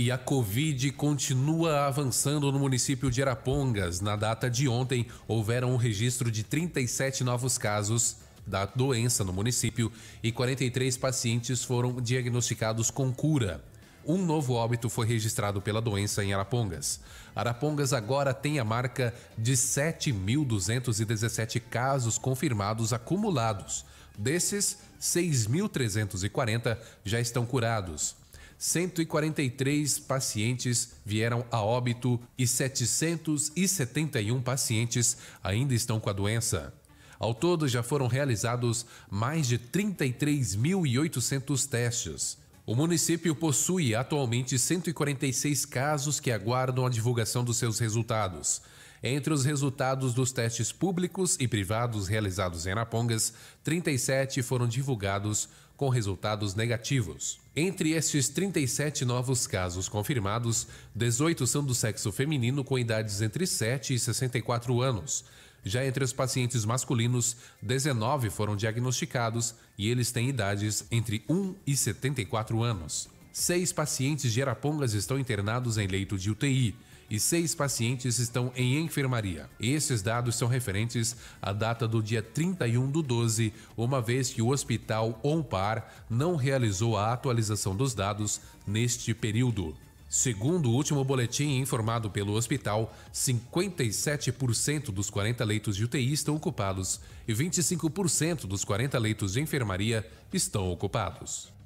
E a Covid continua avançando no município de Arapongas. Na data de ontem, houveram um registro de 37 novos casos da doença no município e 43 pacientes foram diagnosticados com cura. Um novo óbito foi registrado pela doença em Arapongas. Arapongas agora tem a marca de 7.217 casos confirmados acumulados. Desses, 6.340 já estão curados. 143 pacientes vieram a óbito e 771 pacientes ainda estão com a doença. Ao todo, já foram realizados mais de 33.800 testes. O município possui atualmente 146 casos que aguardam a divulgação dos seus resultados. Entre os resultados dos testes públicos e privados realizados em Arapongas, 37 foram divulgados com resultados negativos. Entre estes 37 novos casos confirmados, 18 são do sexo feminino com idades entre 7 e 64 anos. Já entre os pacientes masculinos, 19 foram diagnosticados e eles têm idades entre 1 e 74 anos seis pacientes de Arapongas estão internados em leito de UTI e seis pacientes estão em enfermaria. Esses dados são referentes à data do dia 31 do 12, uma vez que o hospital ONPAR não realizou a atualização dos dados neste período. Segundo o último boletim informado pelo hospital, 57% dos 40 leitos de UTI estão ocupados e 25% dos 40 leitos de enfermaria estão ocupados.